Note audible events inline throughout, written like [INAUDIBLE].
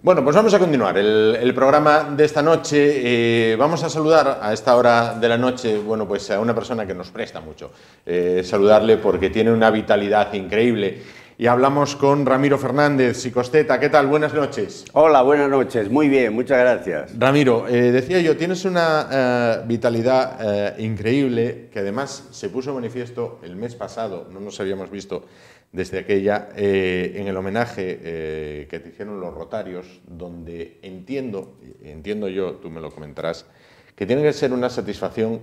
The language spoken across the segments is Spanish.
Bueno, pues vamos a continuar el, programa de esta noche. Eh, vamos a saludar a esta hora de la noche, bueno, pues a una persona que nos presta mucho. Eh, saludarle porque tiene una vitalidad increíble. Y hablamos con Ramiro Fernández, Costeta. ¿Qué tal? Buenas noches. Hola, buenas noches. Muy bien, muchas gracias. Ramiro, eh, decía yo, tienes una vitalidad increíble que además se puso manifiesto el mes pasado, no nos habíamos visto desde aquella, eh, en el homenaje eh, que te hicieron los Rotarios, donde entiendo, entiendo yo, tú me lo comentarás, que tiene que ser una satisfacción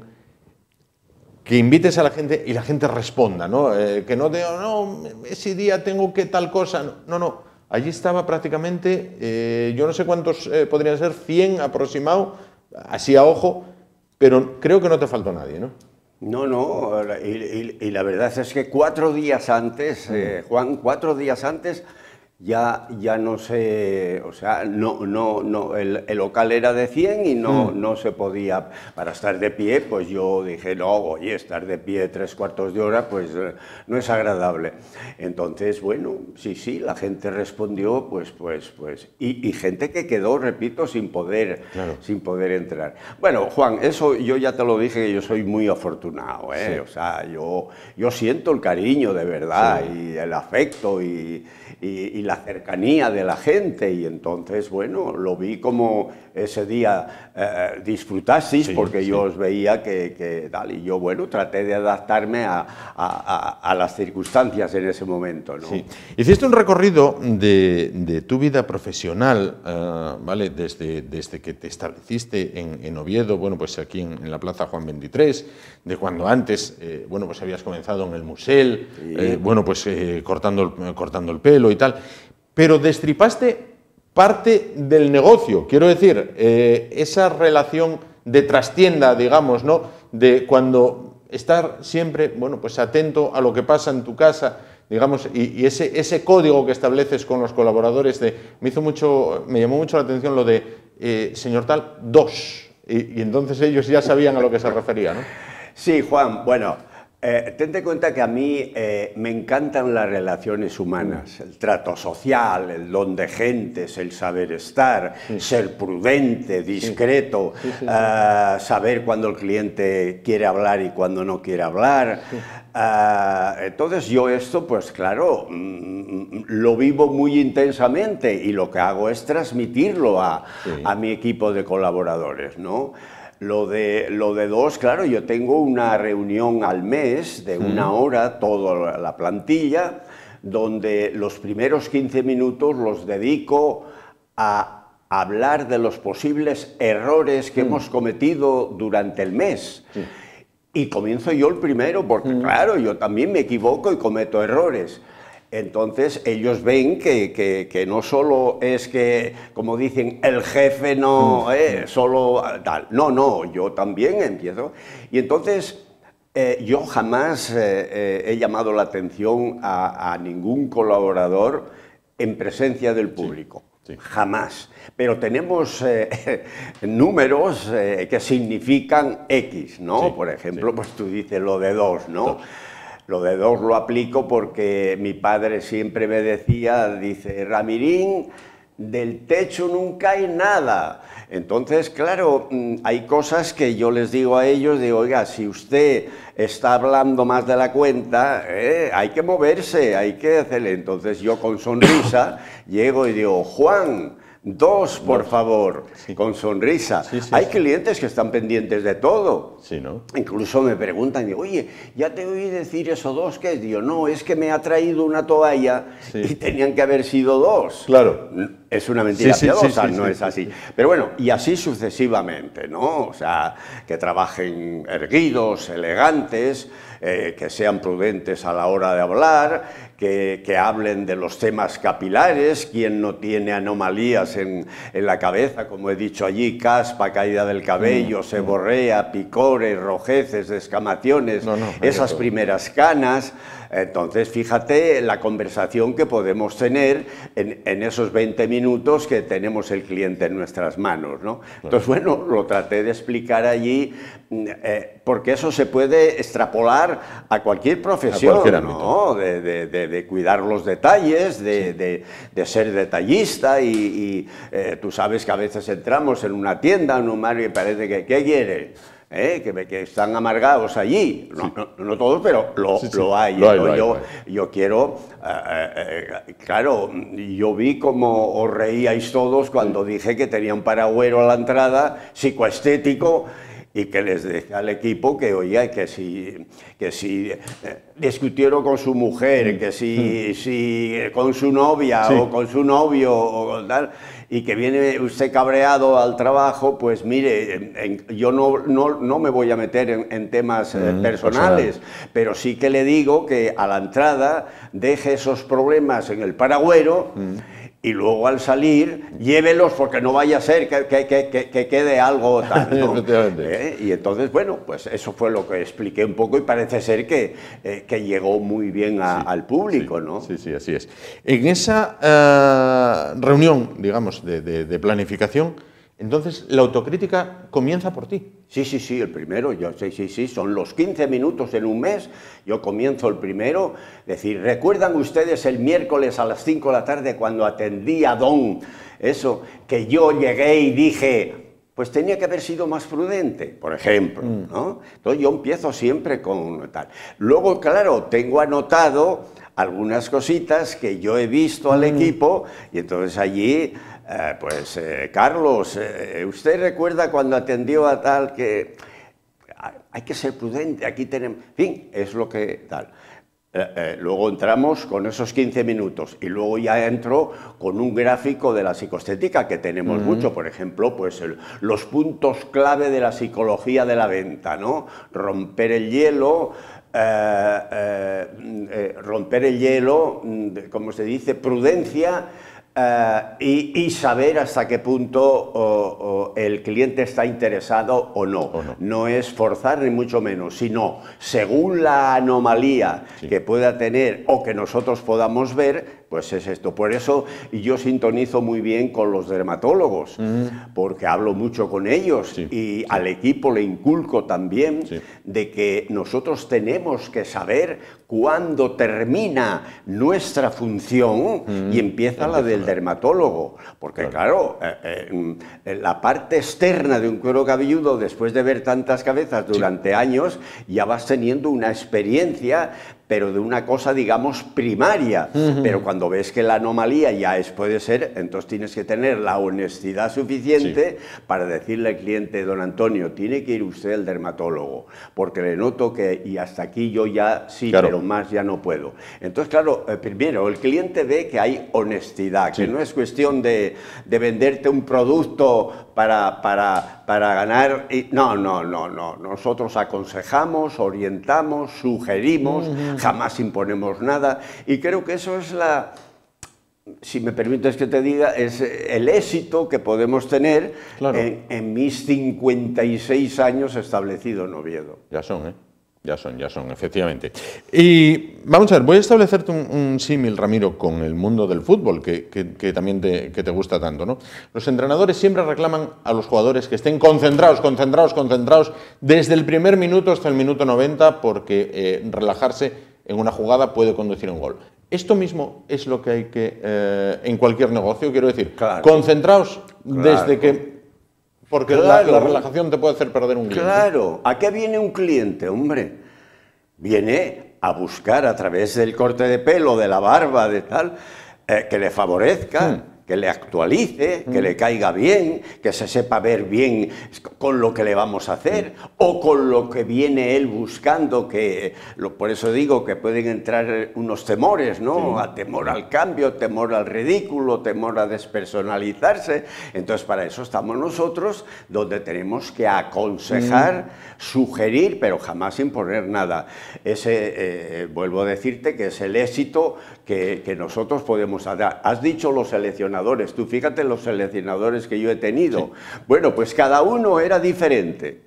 que invites a la gente y la gente responda, ¿no? Eh, que no diga, no, ese día tengo que tal cosa. No, no, allí estaba prácticamente, yo no sé cuántos podrían ser, 100 aproximado, así a ojo, pero creo que no te faltó nadie, ¿no? No, no, y, la verdad es que cuatro días antes, eh, Juan, cuatro días antes ya, ya no sé o sea, no, no, no, el, el local era de 100 y no, mm. no se podía, para estar de pie, pues yo dije, no, oye, estar de pie tres cuartos de hora, pues eh, no es agradable. Entonces, bueno, sí, sí, la gente respondió, pues, pues, pues, y, gente que quedó, repito, sin poder, sin poder entrar. Bueno, Juan, eso yo ya te lo dije, que yo soy muy afortunado, ¿eh? o sea, yo, yo siento el cariño de verdad y el afecto y, y, y la cercanía de la gente y entonces, bueno, lo vi como ese día eh, disfrutasis, porque yo os veía que, tal, y yo, bueno, traté de adaptarme a, las circunstancias en ese momento. ¿no? Hiciste un recorrido de, de tu vida profesional, eh, ¿vale? Desde, desde que te estableciste en, en Oviedo, bueno, pues aquí en, la Plaza Juan 23, de cuando antes, eh, bueno, pues habías comenzado en el Musel, bueno, pues cortando, cortando el pelo y tal pero destripaste parte del negocio. Quiero decir, eh, esa relación de trastienda, digamos, ¿no? De cuando estar siempre, bueno, pues atento a lo que pasa en tu casa, digamos, y, ese, código que estableces con los colaboradores de, me hizo mucho, me llamó mucho la atención lo de, eh, señor tal, dos. Y, y, entonces ellos ya sabían a lo que se refería, ¿no? Sí, Juan, bueno, eh, ten cuenta que a mí eh, me encantan las relaciones humanas, el trato social, el don de gentes, el saber estar, ser prudente, discreto, eh, saber cuando el cliente quiere hablar y cuando no quiere hablar. Eh, entonces yo esto, pues claro, mm, mm, lo vivo muy intensamente y lo que hago es transmitirlo a, a mi equipo de colaboradores, ¿no? Lo de, lo de dos, claro, yo tengo una reunión al mes de una hora, toda la plantilla, donde los primeros 15 minutos los dedico a hablar de los posibles errores que mm. hemos cometido durante el mes. Y comienzo yo el primero, porque mm. claro, yo también me equivoco y cometo errores. Entonces ellos ven que, no solo es que, como dicen, el jefe no, mm. eh, solo tal. No, no, yo también empiezo. Y entonces eh, yo jamás eh, he llamado la atención a, ningún colaborador en presencia del público. Jamás. Pero tenemos [LAUGHS] números que significan X, ¿no? Por ejemplo, pues tú dices lo de dos, ¿no? Lo de dos lo aplico porque mi padre siempre me decía, dice, Ramirín, del techo nunca hay nada. Entonces, claro, mm, hay cosas que yo les digo a ellos, digo, oiga, si usted está hablando más de la cuenta, eh, hay que moverse, hay que hacerle. Entonces yo con sonrisa [LAUGHS] llego y digo, Juan, Dos, por favor, con sonrisa. Hay clientes que están pendientes de todo. ¿no? Incluso me preguntan, oye, ya te oí decir eso dos, ¿qué es? Digo, no, es que me ha traído una toalla y tenían que haber sido dos. Claro. Es una mentira piadosa, no es así. Pero bueno, y así sucesivamente, ¿no? O sea, que trabajen erguidos, elegantes, eh, que sean prudentes a la hora de hablar, que, que, hablen de los temas capilares, quien no tiene anomalías en, en, la cabeza, como he dicho allí, caspa, caída del cabello, mm, seborrea, mm. picores, rojeces, descamaciones, esas primeras canas. Entonces, fíjate la conversación que podemos tener en, en, esos 20 minutos que tenemos el cliente en nuestras manos. ¿no? Entonces, bueno, lo traté de explicar allí, mm, eh, porque eso se puede extrapolar a cualquier profesión, de, cuidar los detalles, de, ser detallista y, eh, tú sabes que a veces entramos en una tienda, en un mario y parece que, ¿qué quiere? ¿Eh? Que, que, están amargados allí. No, no, todos, pero lo, hay. yo, quiero, eh, claro, yo vi como os reíais todos cuando dije que tenía un paragüero a la entrada, psicoestético y que les deje al equipo que, oiga, que si, que si eh, discutieron con su mujer, que si, mm. si eh, con su novia o con su novio y que viene usted cabreado al trabajo, pues mire, yo no, no, no, me voy a meter en, temas eh, mm, pues personales, pero sí que le digo que a la entrada deje esos problemas en el paragüero. Mm y luego al salir, llévelos porque no vaya a ser que, que, que, quede algo [LAUGHS] ¿Eh? Y entonces, bueno, pues eso fue lo que expliqué un poco y parece ser que, eh, llegó muy bien al público, ¿no? Sí, sí, así es. En esa eh, reunión, digamos, de planificación, entonces la autocrítica comienza por ti. Sí, sí, sí, el primero, yo sí, sí, sí, son los 15 minutos en un mes, yo comienzo el primero, decir, ¿recuerdan ustedes el miércoles a las 5 de la tarde cuando atendí a Don? Eso, que yo llegué y dije, pues tenía que haber sido más prudente, por ejemplo, mm. ¿no? Entonces yo empiezo siempre con tal. Luego, claro, tengo anotado algunas cositas que yo he visto al mm. equipo y entonces allí eh, pues eh, Carlos, eh, usted recuerda cuando atendió a tal que ah, hay que ser prudente, aquí tenemos, en fin, es lo que tal. luego entramos con esos 15 minutos y luego ya entro con un gráfico de la psicoestética... que tenemos mm. mucho, por ejemplo, pues los puntos clave de la psicología de la venta, ¿no? Romper el hielo, mm, romper el hielo, mm, como se dice, prudencia eh, y, saber hasta qué punto el cliente está interesado o no. no. es forzar ni mucho menos, sino según la anomalía que pueda tener o que nosotros podamos ver, pues es esto. Por eso yo sintonizo muy bien con los dermatólogos, porque hablo mucho con ellos y al equipo le inculco también de que nosotros tenemos que saber cuándo termina nuestra función y empieza la del dermatólogo. Porque claro, eh, eh, mm, la parte externa de un cuero cabelludo, después de ver tantas cabezas durante años, ya vas teniendo una experiencia pero de una cosa, digamos, primaria. Pero cuando ves que la anomalía ya es, puede ser, entonces tienes que tener la honestidad suficiente para decirle al cliente, don Antonio, tiene que ir usted al dermatólogo, porque le noto que y hasta aquí yo ya sí, pero más ya no puedo. Entonces, claro, eh, primero, el cliente ve que hay honestidad, que no es cuestión de, de venderte un producto para, para, para ganar. Y, no, no, no, no. Nosotros aconsejamos, orientamos, sugerimos jamás imponemos nada y creo que eso es la, si me permites que te diga, es el éxito que podemos tener en, en, mis 56 años establecido en Oviedo. Ya son, ¿eh? Ya son, ya son, efectivamente. Y vamos a ver, voy a establecerte un, símil, Ramiro, con el mundo del fútbol, que, también te, que te, gusta tanto. ¿no? Los entrenadores siempre reclaman a los jugadores que estén concentrados, concentrados, concentrados, desde el primer minuto hasta el minuto 90, porque eh, relajarse en una jugada puede conducir a un gol. Esto mismo es lo que hay que, eh, en cualquier negocio, quiero decir, concentrados desde que porque la, relajación te puede hacer perder un cliente. Claro, ¿a qué viene un cliente, hombre? Viene a buscar a través del corte de pelo, de la barba, de tal, eh, que le favorezca. Hmm que le actualice, que le caiga bien, que se sepa ver bien con lo que le vamos a hacer o con lo que viene él buscando, que lo, por eso digo que pueden entrar unos temores, ¿no? A temor al cambio, temor al ridículo, temor a despersonalizarse. Entonces para eso estamos nosotros, donde tenemos que aconsejar, sugerir, pero jamás imponer nada. Ese, eh, vuelvo a decirte que es el éxito que, que nosotros podemos dar. Has dicho los seleccionados Tú fíjate los seleccionadores que yo he tenido. Bueno, pues cada uno era diferente.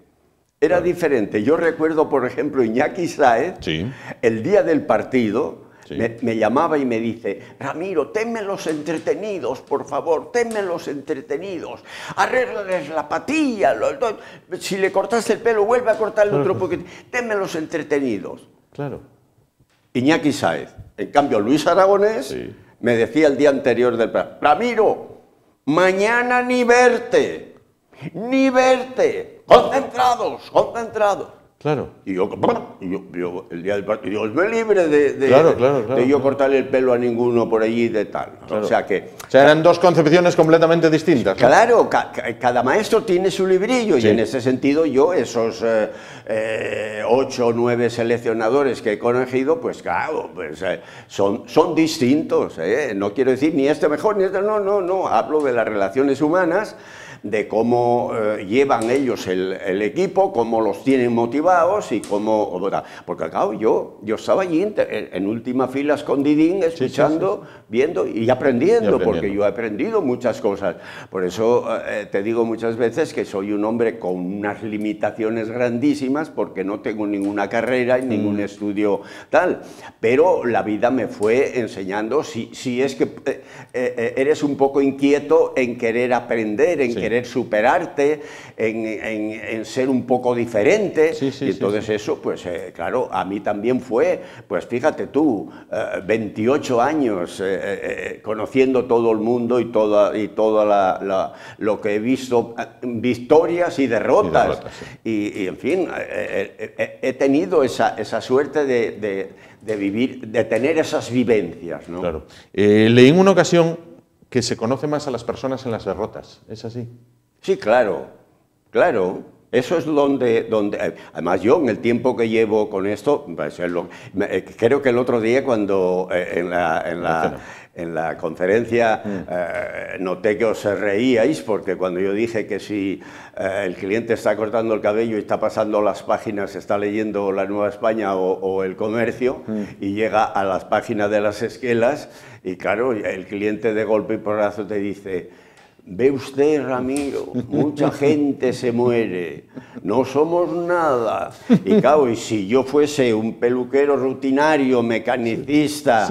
Era diferente. Yo recuerdo, por ejemplo, Iñaki Saez, el día del partido, Me, llamaba y me dice, Ramiro, tenme los entretenidos, por favor, tenme los entretenidos, Arregla la patilla, si le cortaste el pelo, vuelve a cortarle otro [LAUGHS] poquito, tenme los entretenidos. Claro. Iñaki Saez. En cambio, Luis Aragonés... Sí me decía el día anterior del plan, Ramiro, mañana ni verte, ni verte, concentrados, concentrados. Claro. Y yo, el día del partido, me libre de, de, yo cortarle el pelo a ninguno por allí de tal. O sea que. O eran dos concepciones completamente distintas. Claro, cada maestro tiene su librillo y en ese sentido yo, esos eh, eh, ocho o nueve seleccionadores que he conocido, pues claro, pues, eh, son, son distintos. No quiero decir ni este mejor ni este, no, no, no. Hablo de las relaciones humanas de cómo eh, llevan ellos el, equipo, cómo los tienen motivados y cómo... Porque claro, yo, yo estaba allí en, última fila escondidín, escuchando, viendo y aprendiendo, porque yo he aprendido muchas cosas. Por eso eh, eh, te digo muchas veces que soy un hombre con unas limitaciones grandísimas porque no tengo ninguna carrera y ningún mm. estudio tal. Pero la vida me fue enseñando si, si es que eres un poco inquieto en querer aprender, en querer querer superarte, en, ser un poco diferente. y entonces eso, pues eh, claro, a mí también fue, pues fíjate tú, 28 eh, años eh, conociendo todo el mundo y toda, y toda la, lo que he visto, victorias y derrotas. Y, en fin, he tenido esa, suerte de, vivir, de tener esas vivencias. ¿no? Claro. leí en una ocasión que se conoce más a las personas en las derrotas. ¿Es así? Sí, claro, claro. Eso es donde, donde, eh, además yo en el tiempo que llevo con esto, eh, creo que el otro día cuando eh, en la, conferencia mm. noté que os reíais porque cuando yo dije que si el cliente está cortando el cabello y está pasando las páginas, está leyendo La Nueva España o, El Comercio mm. y llega a las páginas de las esquelas y claro, el cliente de golpe y porrazo te dice Ve usted, Ramiro, mucha [LAUGHS] gente se muere, no somos nada. Y claro, si yo fuese un peluquero rutinario, mecanicista,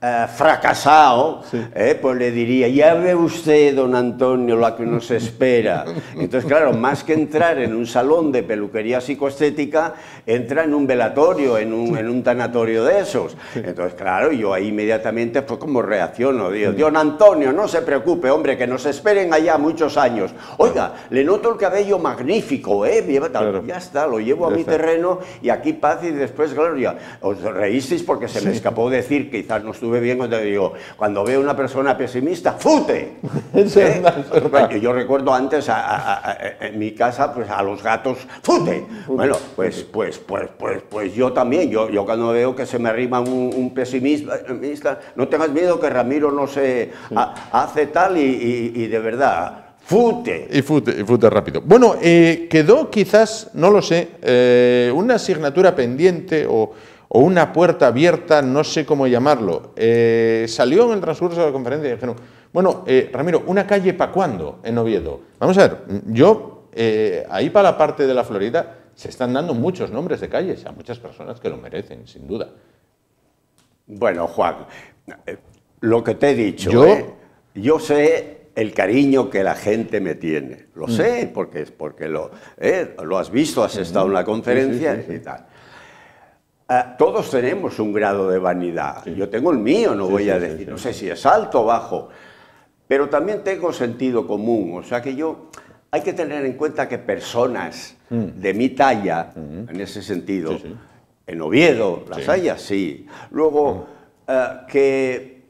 eh, fracasado, eh, pues le diría, ya ve usted, don Antonio, la que nos espera. Entonces, claro, más que entrar en un salón de peluquería psicoestética, entra en un velatorio, en un, en un tanatorio de esos. Entonces, claro, yo ahí inmediatamente fue pues, como reacciono, digo, don Antonio, no se preocupe, hombre, que nos esperen allá muchos años. Oiga, le noto el cabello magnífico, ¿eh? Ya está, lo llevo a mi terreno y aquí paz y después, gloria, os reísteis porque se me escapó decir, quizás no estuve estuve bien cuando digo, cuando veo una persona pesimista, ¡fute! [LAUGHS] ¿Eh? yo, recuerdo antes en mi casa pues, a los gatos, ¡fute! Bueno, pues, pues, pues, pues, pues yo también, yo, yo cuando veo que se me arrima un, pesimista, no tengas miedo que Ramiro no se hace tal y, de verdad... Fute. Y fute, y fute rápido. Bueno, eh, quedó quizás, no lo sé, eh, una asignatura pendiente o o una puerta abierta, no sé cómo llamarlo. Eh, salió en el transcurso de la conferencia y dijeron, bueno, eh, Ramiro, ¿una calle para cuándo en Oviedo? Vamos a ver, yo, eh, ahí para la parte de la Florida, se están dando muchos nombres de calles a muchas personas que lo merecen, sin duda. Bueno, Juan, lo que te he dicho, yo, sé el cariño que la gente me tiene. Lo mm. sé, porque, porque lo, lo has visto, has estado en la conferencia y tal. Ah, todos tenemos un grado de vanidad. Yo tengo el mío, no voy a decir, no sé si es alto o bajo, pero también tengo sentido común. O sea que yo, hay que tener en cuenta que personas mm. de mi talla, mm. en ese sentido, en Oviedo, las hay sí, Luego, mm. eh, que,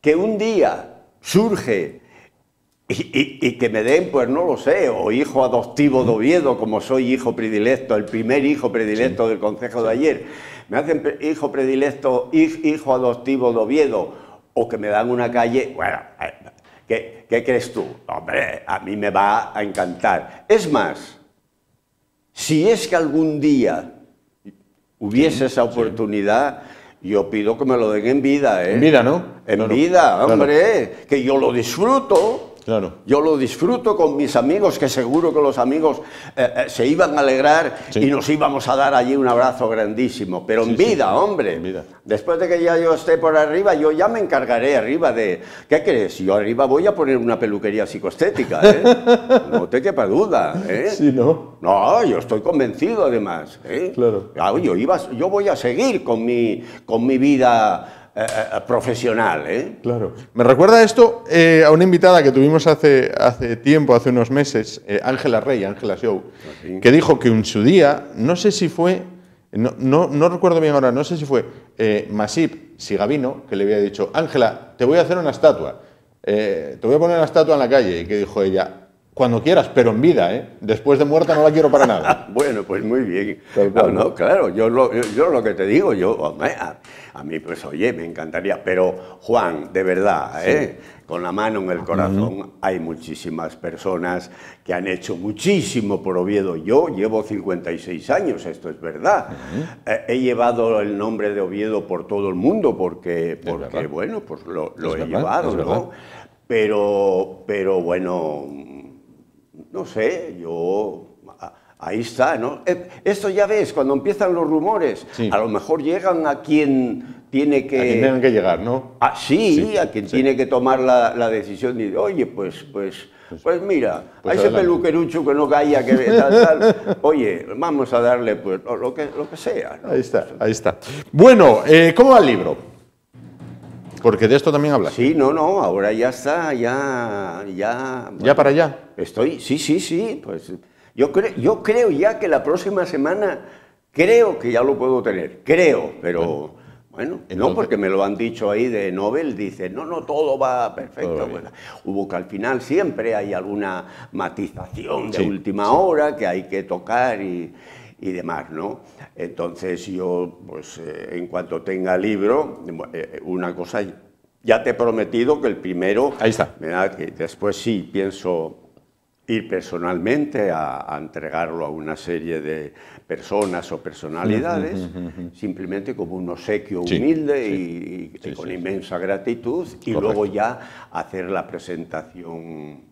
que un día surge y, que me den, pues no lo sé, o hijo adoptivo de Oviedo, como soy hijo predilecto, el primer hijo predilecto del Consejo de ayer. Me hacen hijo predilecto, hijo adoptivo de Oviedo, o que me dan una calle. Bueno, eh, ¿qué, crees tú? Hombre, a mí me va a encantar. Es más, si es que algún día hubiese esa oportunidad, yo pido que me lo den en vida. ¿eh? En vida, ¿no? En vida, hombre, que yo lo disfruto Claro. Yo lo disfruto con mis amigos, que seguro que los amigos eh, eh, se iban a alegrar y nos íbamos a dar allí un abrazo grandísimo. Pero en vida, hombre. Después de que ya yo esté por arriba, yo ya me encargaré arriba de. ¿Qué crees? Yo arriba voy a poner una peluquería psicoestética. ¿eh? [LAUGHS] no te quepa duda, ¿eh? Sí, ¿no? No, yo estoy convencido además. ¿eh? Claro. yo, iba, yo voy a seguir con mi, con mi vida profesional. ¿eh? Claro. Me recuerda esto eh, a una invitada que tuvimos hace, hace tiempo, hace unos meses, eh, Ángela Rey, Ángela Show, ah, que dijo que en su día, no sé si fue, no, no, no recuerdo bien ahora, no sé si fue Masip Sigavino, que le había dicho, Ángela, te voy a hacer una estatua, te voy a poner una estatua en la calle, y que dijo ella, cuando quieras, pero en vida, ¿eh? Después de muerta no la quiero para nada. [LAUGHS] bueno, pues muy bien. No, no, claro, yo lo, yo, lo, que te digo, yo a, mí, pues oye, me encantaría, pero Juan, de verdad, ¿eh? con la mano en el corazón, hay muchísimas personas que han hecho muchísimo por Oviedo. Yo llevo 56 años, esto es verdad. Eh, he llevado el nombre de Oviedo por todo el mundo porque, porque bueno, pues lo, he llevado, ¿no? Pero, pero bueno no sé, yo... Ahí está, ¿no? Eh, esto ya ves, cuando empiezan los rumores, a lo mejor llegan a quien tiene que... A quien que llegar, ¿no? Ah, sí, a quien tiene que tomar la, decisión y oye, pues, pues, pues, pues mira, pues a ese peluquerucho que no caía, que tal, tal, oye, vamos a darle pues lo que, lo que sea. Ahí está, ahí está. Bueno, eh, ¿cómo va el libro? Porque de esto también hablas. Sí, no, no, ahora ya está, ya... ¿Ya, ¿Ya para allá? Estoy, sí, sí, sí. Pues, yo, yo creo ya que la próxima semana, creo que ya lo puedo tener, creo, pero... Bueno, no porque me lo han dicho ahí de Nobel, dice, no, no, todo va perfecto. bueno, hubo que al final siempre hay alguna matización de última hora que hay que tocar y, y demás, ¿no? Entonces yo, pues eh, en cuanto tenga libro, eh, eh, una cosa, ya te he prometido que el primero... Ahí está. después sí pienso ir personalmente a, entregarlo a una serie de personas o personalidades, simplemente como un obsequio humilde y, con inmensa gratitud, y luego ya hacer la presentación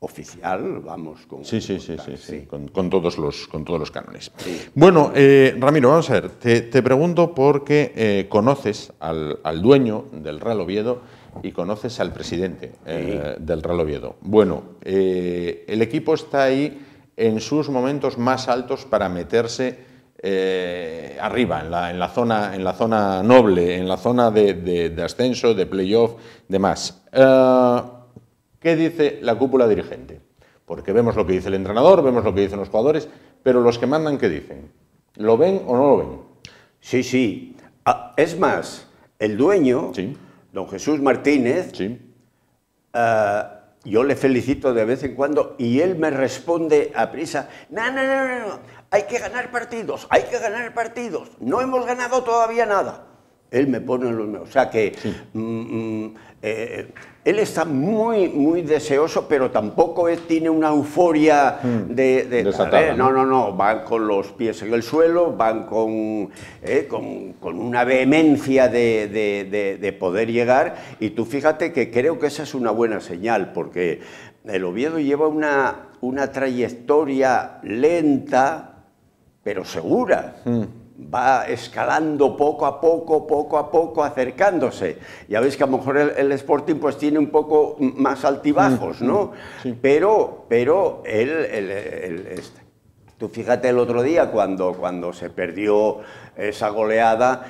oficial, vamos, con, sí, sí, sí, Con, todos los, con todos los cánones. Bueno, eh, Ramiro, vamos a ver, te, pregunto porque eh, conoces al, dueño del Real Oviedo y conoces al presidente eh, del Real Oviedo. Bueno, el equipo está ahí en sus momentos más altos para meterse arriba, en la, en la, zona, en la zona noble, en la zona de, ascenso, de playoff, demás. ¿Qué dice la cúpula dirigente? Porque vemos lo que dice el entrenador, vemos lo que dicen los jugadores, pero los que mandan, ¿qué dicen? ¿Lo ven o no lo ven? Sí, sí. Ah, es más, el dueño, don Jesús Martínez, ah, yo le felicito de vez en cuando y él me responde a prisa, no, no, no, no, hay que ganar partidos, hay que ganar partidos, no hemos ganado todavía nada. Él me pone en los O sea que mm, mm, eh, él está muy, muy deseoso, pero tampoco es, tiene una euforia mm, de... ¿no? no, no, van con los pies en el suelo, van con, eh, con, una vehemencia de, poder llegar, y tú fíjate que creo que esa es una buena señal, porque el Oviedo lleva una, una trayectoria lenta, pero segura. Mm va escalando poco a poco, poco a poco, acercándose. Ya veis que a lo mejor el, Sporting pues tiene un poco más altibajos, mm, ¿no? Mm, pero, pero él, tú fíjate el otro día cuando, cuando se perdió esa goleada,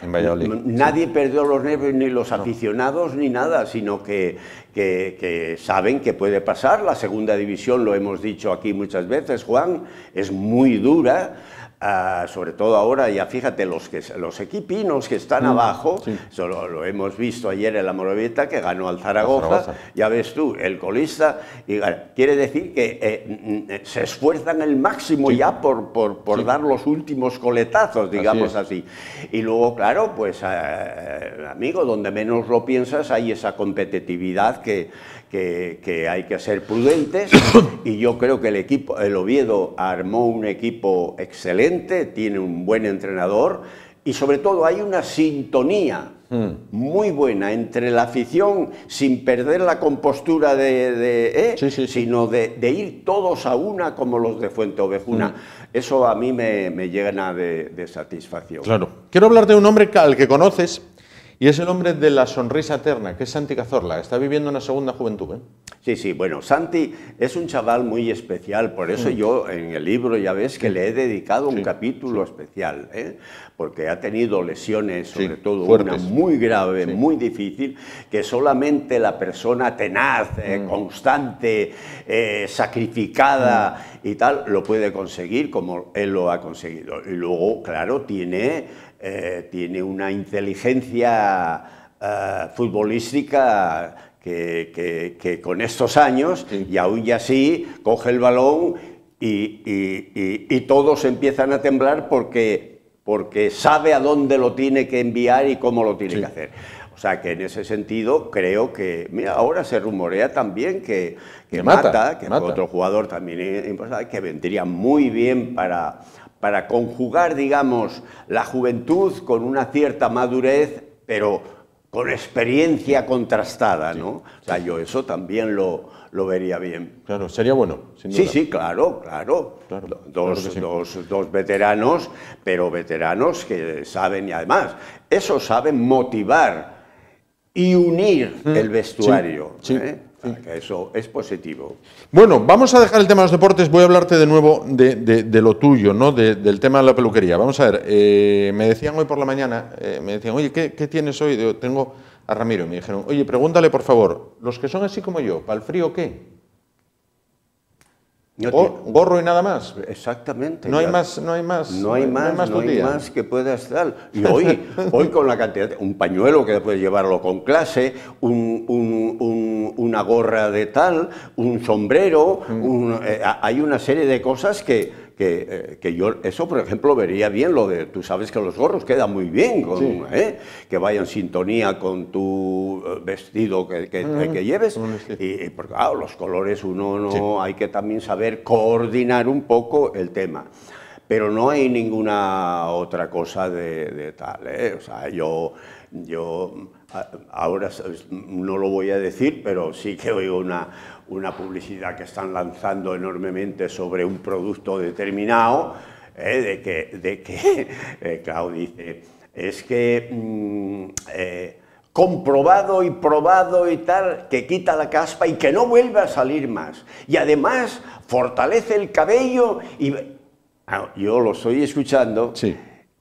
nadie perdió los nervios, ni los aficionados, ni nada, sino que, que, que, saben que puede pasar. La segunda división, lo hemos dicho aquí muchas veces, Juan, es muy dura sobre todo ahora, ya fíjate, los, que, los equipinos que están mm, abajo, lo hemos visto ayer en la morovieta que ganó al Zaragoza, ya ves tú, el colista, quiere decir que eh, mm, eh, se esfuerzan el máximo ya por, por, dar los últimos coletazos, digamos así, Y luego, claro, pues eh, amigo, donde menos lo piensas hay esa competitividad que, que, hay que ser prudentes y yo creo que el equipo, el Oviedo armó un equipo excelente, tiene un buen entrenador y sobre todo hay una sintonía hmm. muy buena entre la afición sin perder la compostura de, ¿eh? sino de, ir todos a una como los de Fuente Ovejuna. Hmm. Eso a mí me, me llena de, de satisfacción. Claro. Quiero hablar de un hombre al que conoces, y es el hombre de la sonrisa eterna, que es Santi Cazorla. Está viviendo una segunda juventud. ¿eh? Sí, sí, bueno, Santi es un chaval muy especial, por eso mm. yo en el libro ya ves que le he dedicado un capítulo especial, ¿eh? porque ha tenido lesiones, sobre todo una muy grave, muy difícil, que solamente la persona tenaz, eh, mm. constante, eh, sacrificada mm. y tal, lo puede conseguir como él lo ha conseguido. Y luego, claro, tiene eh, tiene una inteligencia eh, futbolística que, con estos años, y aún así, coge el balón y, todos empiezan a temblar porque, porque sabe a dónde lo tiene que enviar y cómo lo tiene que hacer. O sea que en ese sentido creo que, ahora se rumorea también que, mata, que otro jugador también que vendría muy bien para, para conjugar, digamos, la juventud con una cierta madurez, pero con experiencia contrastada, ¿no? O sea, yo eso también lo, lo vería bien. Claro, sería bueno. Sí, sí, claro, claro. dos, veteranos, pero veteranos que saben, y además, eso saben motivar y unir mm. el vestuario. ¿eh? Ah, eso es positivo. Bueno, vamos a dejar el tema de los deportes. Voy a hablarte de nuevo de, lo tuyo, ¿no? del tema de la peluquería. Vamos a ver, eh, me decían hoy por la mañana, eh, me decían, oye, ¿qué, tienes hoy? tengo a Ramiro. Y me dijeron, oye, pregúntale por favor, ¿los que son así como yo, para el frío qué? un gorro y nada más. Exactamente. No hay más, no hay más. No hay más, más, que puedas dar. Y hoy, [LAUGHS] hoy con la cantidad, un pañuelo que puedes llevarlo con clase, un, una gorra de tal, un sombrero, mm. eh, hay una serie de cosas que que, eh, que, yo eso, por ejemplo, vería bien lo de, tú sabes que los gorros quedan muy bien, con, ¿eh? que vayan en sintonía con tu eh, vestido que, que, ah, lleves. Este. Y, por porque, los colores uno no, hay que también saber coordinar un poco el tema. Pero no hay ninguna otra cosa de, de tal. ¿eh? O sea, yo, yo ahora no lo voy a decir, pero sí que oigo una, una publicidad que están lanzando enormemente sobre un producto determinado, eh, de que, de que [LAUGHS] eh, claro, dice, es que mm, eh, comprobado y probado y tal, que quita la caspa y que no vuelve a salir más. Y además fortalece el cabello y... Ah, yo lo estoy escuchando.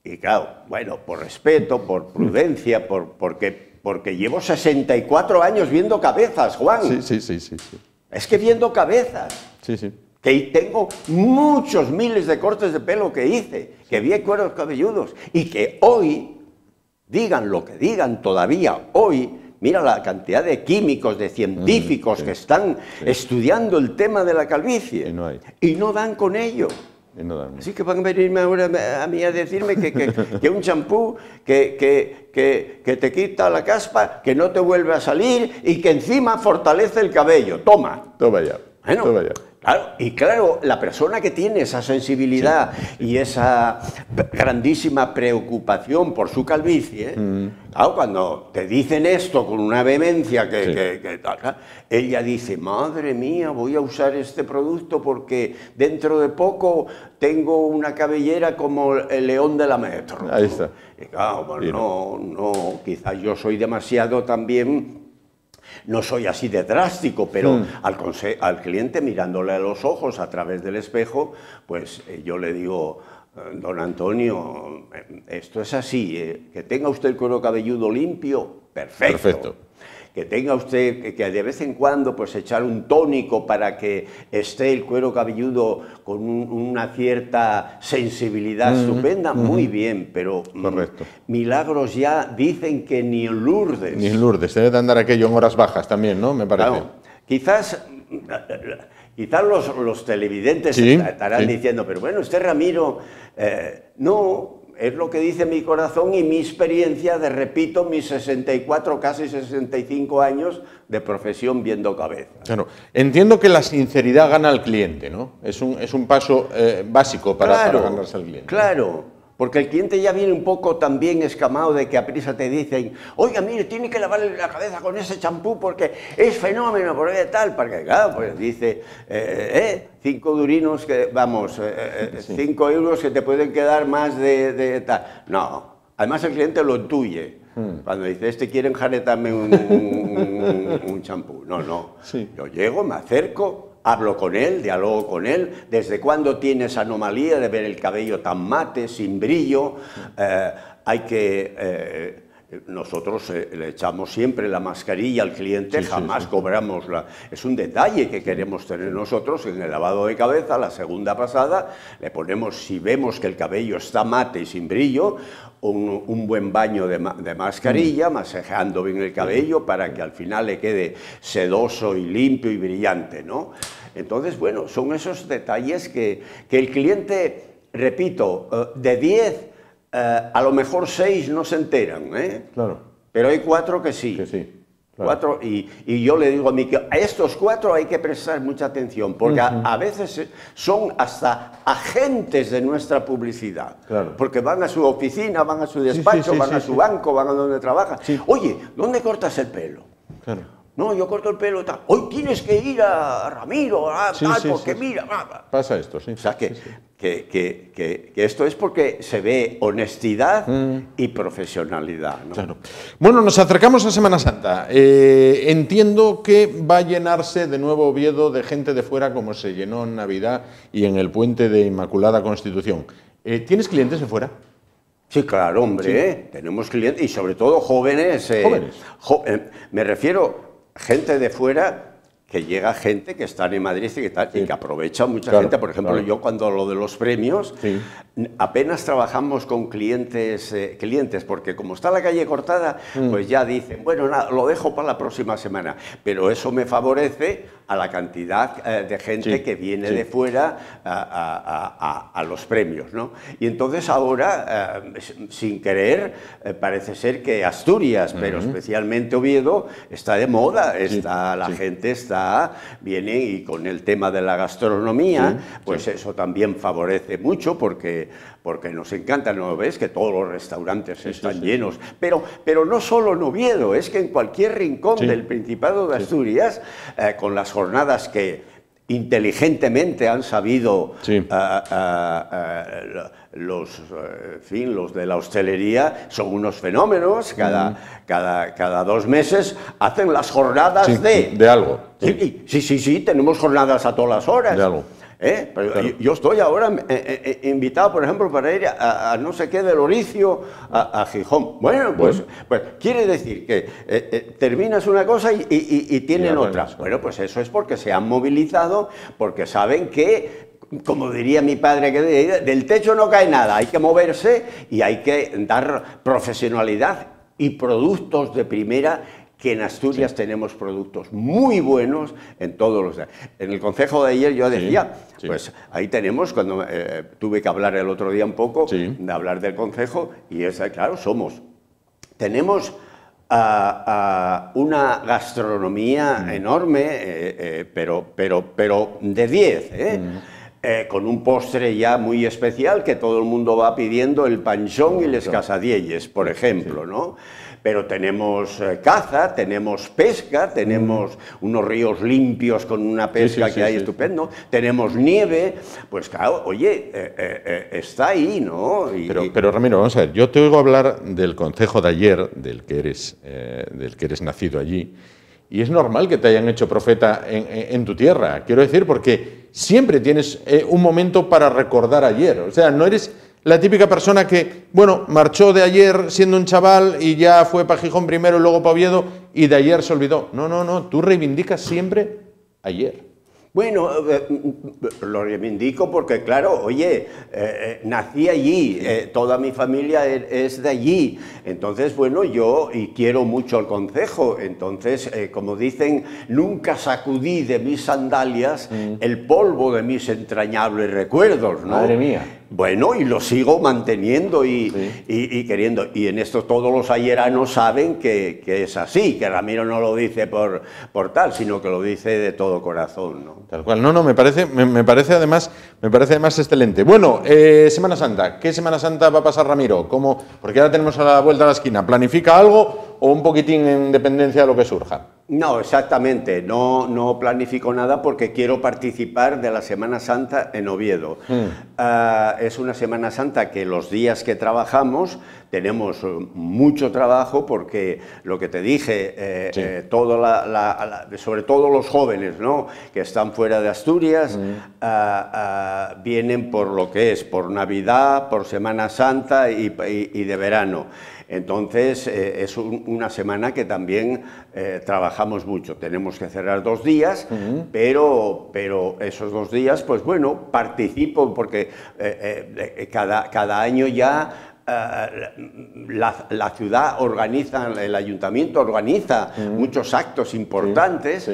Y claro, bueno, por respeto, por prudencia, por, porque porque llevo 64 años viendo cabezas, Juan. Sí, sí, sí, sí. Es que viendo cabezas. Sí, sí. Que tengo muchos miles de cortes de pelo que hice, que vi cueros cabelludos y que hoy, digan lo que digan todavía hoy, mira la cantidad de químicos, de científicos mm, que están estudiando el tema de la calvicie. Y no, y no dan con ello. Así que van a venirme ahora a mí a decirme que, un champú que, que, te quita la caspa, que no te vuelve a salir y que encima fortalece el cabello. Toma. Toma ya. Bueno, Toma y claro, la persona que tiene esa sensibilidad y esa grandísima preocupación por su calvicie, mm. cuando te dicen esto con una vehemencia que, ella dice, madre mía, voy a usar este producto porque dentro de poco tengo una cabellera como el león de la metro. Ahí no, quizás yo soy demasiado también no soy así de drástico, pero mm. al, al cliente mirándole a los ojos a través del espejo, pues eh, yo le digo, eh, don Antonio, eh, esto es así, que tenga usted el cuero cabelludo limpio, perfecto que tenga usted que, de vez en cuando pues echar un tónico para que esté el cuero cabelludo con una cierta sensibilidad estupenda, muy bien, pero mm, milagros ya dicen que ni en Lourdes. Ni en Lourdes, debe de andar aquello en horas bajas también, ¿no? Me parece. quizás Quizás los, televidentes estarán diciendo, pero bueno, usted Ramiro, eh, no, es lo que dice mi corazón y mi experiencia de, repito, mis 64, casi 65 años de profesión viendo cabeza. Claro, entiendo que la sinceridad gana al cliente, ¿no? Es un, es un paso eh, básico para, para ganarse al cliente. Claro, porque el cliente ya viene un poco también escamado de que a prisa te dicen, oiga, mire, tiene que lavarle la cabeza con ese champú porque es fenómeno, porque tal, porque claro, pues dice, eh, eh cinco durinos, que, vamos, eh, eh, cinco euros que te pueden quedar más de, tal. No, además el cliente lo intuye. Hmm. Cuando dice, este quiere enjaretarme un champú. no, no. Yo llego, me acerco, Hablo con él, dialogo con él. ¿Desde cuándo tienes anomalía de ver el cabello tan mate, sin brillo? Eh, hay que eh, nosotros eh, le echamos siempre la mascarilla al cliente, jamás cobramos la... Es un detalle que queremos tener nosotros en el lavado de cabeza, la segunda pasada, le ponemos, si vemos que el cabello está mate y sin brillo, un, buen baño de, mascarilla, mm. masajeando bien el mm. cabello para que al final le quede sedoso y limpio y brillante, ¿no? Entonces, bueno, son esos detalles que, que el cliente, repito, eh, de 10 eh, a lo mejor seis no se enteran, ¿eh? Claro. Pero hay cuatro que sí. Cuatro, y, yo le digo a mí que a estos cuatro hay que prestar mucha atención, porque a, veces son hasta agentes de nuestra publicidad. Porque van a su oficina, van a su despacho, van a su banco, van a donde trabaja. Oye, ¿dónde cortas el pelo? Claro. No, yo corto el pelo tal. Hoy tienes que ir a Ramiro, a tal, porque mira. Pasa esto, sí. O sea, que, que, esto es porque se ve honestidad mm. y profesionalidad. Claro. Bueno, nos acercamos a Semana Santa. Eh, entiendo que va a llenarse de nuevo Oviedo de gente de fuera como se llenó en Navidad y en el puente de Inmaculada Constitución. Eh, ¿Tienes clientes de fuera? Sí, claro, hombre, tenemos clientes y sobre todo jóvenes. Eh, jóvenes. me refiero, gente de fuera que llega gente que está en Madrid y que, aprovecha mucha gente. Por ejemplo, yo cuando hablo de los premios, apenas trabajamos con clientes, eh, clientes, porque como está la calle cortada, mm. pues ya dicen, bueno, lo dejo para la próxima semana. Pero eso me favorece a la cantidad eh, de gente que viene de fuera a, los premios. Y entonces ahora, eh, sin querer, eh, parece ser que Asturias, pero especialmente Oviedo, está de moda, está, la gente está, viene y con el tema de la gastronomía, pues eso también favorece mucho porque porque nos encanta, ¿no ves? Que todos los restaurantes están llenos. Pero, pero no solo en Oviedo, es que en cualquier rincón del Principado de Asturias, eh, con las jornadas que inteligentemente han sabido eh, eh, los, fin, los de la hostelería, son unos fenómenos, cada, cada, cada dos meses hacen las jornadas de... De algo. Sí, sí, sí, tenemos jornadas a todas las horas. ¿Eh? yo, estoy ahora eh, eh, invitado, por ejemplo, para ir a, no sé qué del Oricio a, Gijón. Pues, bueno, pues, quiere decir que terminas una cosa y, tienen otras Bueno, pues eso es porque se han movilizado, porque saben que como diría mi padre, que del techo no cae nada, hay que moverse y hay que dar profesionalidad y productos de primera que en Asturias tenemos productos muy buenos en todos los... En el consejo de ayer yo decía, pues ahí tenemos, cuando eh, tuve que hablar el otro día un poco, de hablar del consejo, y es, eh, claro, somos. Tenemos a ah, ah, una gastronomía mm. enorme, eh, pero, pero, pero de 10, mm. con un postre ya muy especial que todo el mundo va pidiendo, el panchón y las casadielles por ejemplo, ¿no? pero tenemos eh, caza, tenemos pesca, tenemos mm. unos ríos limpios con una pesca que hay estupendo, tenemos nieve, pues claro, oye, eh, eh, está ahí, ¿no? pero, Ramiro, vamos a ver, yo te oigo hablar del concejo de ayer, del que eres, del que eres nacido allí, y es normal que te hayan hecho profeta en tu tierra, quiero decir, porque siempre tienes un momento para recordar ayer, o sea, no eres la típica persona que, bueno, marchó de ayer siendo un chaval y ya fue para Gijón primero y luego para Oviedo y de ayer se olvidó. No, no, no, tú reivindicas siempre ayer. Bueno, eh, mm, lo reivindico porque, claro, oye, eh, eh, nací allí, toda mi familia e, es de allí. Entonces, bueno, yo y quiero mucho el consejo, Entonces, como dicen, nunca sacudí de mis sandalias mm. el polvo de mis entrañables recuerdos, ¿no? Madre mía. Bueno, y lo sigo manteniendo y, queriendo. Y en esto todos los ayeranos saben que, es así, que Ramiro no lo dice por, por tal, sino que lo dice de todo corazón. ¿no? Tal cual. No, no, me parece, me, parece además, me parece además excelente. Bueno, eh, Semana Santa. ¿Qué Semana Santa va a pasar Ramiro? ¿Cómo? Porque ahora tenemos a la vuelta a la esquina. ¿Planifica algo o un poquitín en dependencia de lo que surja? No, exactamente. No, no planifico nada porque quiero participar de la Semana Santa en Oviedo. Mm. Ah, es una Semana Santa que los días que trabajamos tenemos eh, mucho trabajo porque lo que te dije, eh, eh, sobre todo los jóvenes ¿no? que están fuera de Asturias, mm. ah, ah, vienen por lo que es, por Navidad, por Semana Santa y de verano. Entonces, eh, es una semana que también eh, trabajamos mucho. Tenemos que cerrar dos días, pero, pero esos dos días, pues bueno, participo porque eh, cada, año ya... La, ciudad organiza, el ayuntamiento organiza muchos actos importantes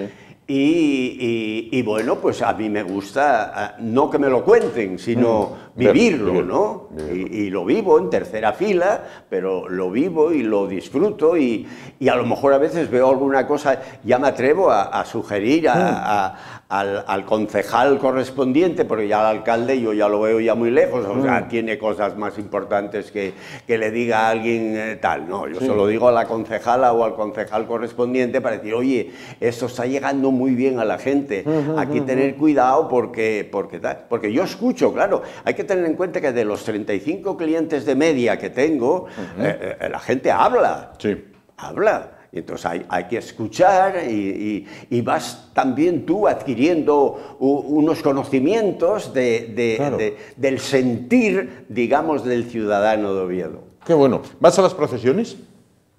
y, bueno, pues a mí me gusta, no que me lo cuenten, sino vivirlo, ¿no? Y, lo vivo en tercera fila, pero lo vivo y lo disfruto y, y a lo mejor a veces veo alguna cosa, ya me atrevo a, sugerir hmm. al, concejal correspondiente, porque ya al alcalde yo ya lo veo ya muy lejos, o sea, hmm. tiene cosas más importantes que, que le diga a alguien eh, tal, no, yo solo se lo digo a la concejala o al concejal correspondiente para decir, oye, esto está llegando muy bien a la gente, hmm, hay que tener cuidado porque, porque, porque yo escucho, claro, hay que tener en cuenta que de los 35 clientes de media que tengo, eh, eh, la gente habla. Sí. Habla. Y entonces hay, hay que escuchar y, vas también tú adquiriendo unos conocimientos de, del sentir, digamos, del ciudadano de Oviedo. Qué bueno. ¿Vas a las procesiones?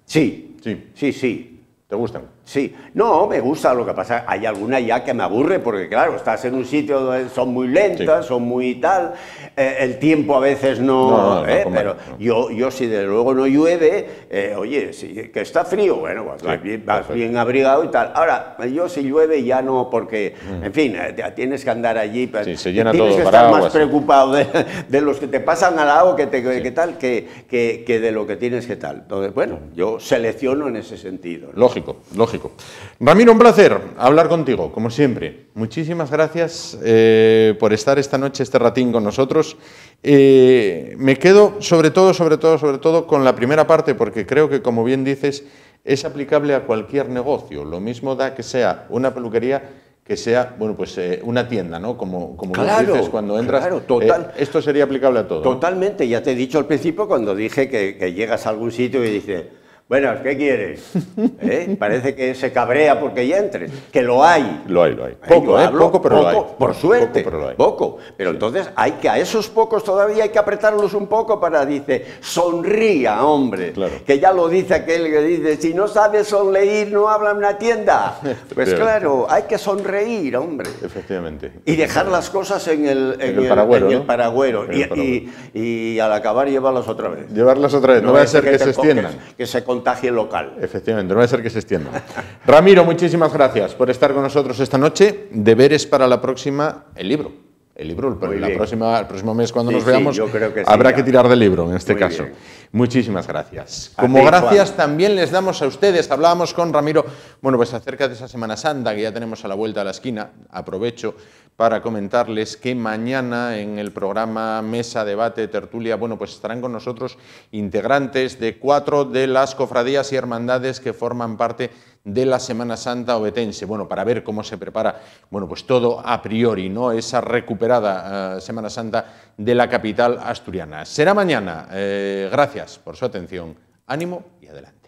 Sí. Sí. Sí, sí. ¿Te gustan? Sí, no, me gusta, lo que pasa hay alguna ya que me aburre, porque claro, estás en un sitio donde son muy lentas, son muy tal, eh, el tiempo a veces no, eh, pero yo, yo si de luego no llueve, eh, oye, que está frío, bueno, pues vas, bien, abrigado y tal. Ahora, yo si llueve ya no, porque, mm. en fin, tienes que andar allí, pero sí, se llena tienes que estar más preocupado de, los que te pasan al lado que, te, que tal, que, que de lo que tienes que tal. Entonces, bueno, yo selecciono en ese sentido. Lógico, lógico. Ramiro, un placer hablar contigo, como siempre. Muchísimas gracias eh, por estar esta noche, este ratín con nosotros. Eh, me quedo sobre todo, sobre todo, sobre todo con la primera parte, porque creo que, como bien dices, es aplicable a cualquier negocio. Lo mismo da que sea una peluquería que sea, bueno, pues eh, una tienda, ¿no? Como, como dices cuando entras. total, esto sería aplicable a todo. Totalmente, ya te he dicho al principio cuando dije que llegas a algún sitio y dices bueno, ¿qué quieres? ¿Eh? Parece que se cabrea porque ya entres. Que lo hay. Lo hay, lo hay. Eh, poco, ¿eh? Poco, pero lo hay. Por suerte. Poco, pero lo hay. Poco. Pero entonces hay que, a esos pocos todavía hay que apretarlos un poco para, dice, sonría, hombre. Que ya lo dice aquel que dice, si no sabes sonreír, no habla en una tienda. [LAUGHS] Pues claro, hay que sonreír, hombre. Efectivamente. Y dejar las cosas en el, en, paragüero. Y, al acabar llevarlas otra vez. Llevarlas otra vez. No, va a ser que, se extiendan. Efectivamente, no va a ser que se extienda. Ramiro, muchísimas gracias por estar con nosotros esta noche. Deberes para la próxima, el libro el libro, pero la próxima, el próximo mes cuando nos veamos habrá que tirar del libro en este caso. Muchísimas gracias. Como gracias también les damos a ustedes, hablábamos con Ramiro, bueno, pues acerca de esa Semana Santa que ya tenemos a la vuelta de la esquina, aprovecho para comentarles que mañana en el programa Mesa, Debate, Tertulia, bueno, pues estarán con nosotros integrantes de cuatro de las cofradías y hermandades que forman parte de de la Semana Santa obetense, bueno, para ver cómo se prepara, bueno, pues todo a priori, ¿no? Esa recuperada eh, Semana Santa de la capital asturiana. Será mañana. Eh, gracias por su atención. Ánimo y adelante.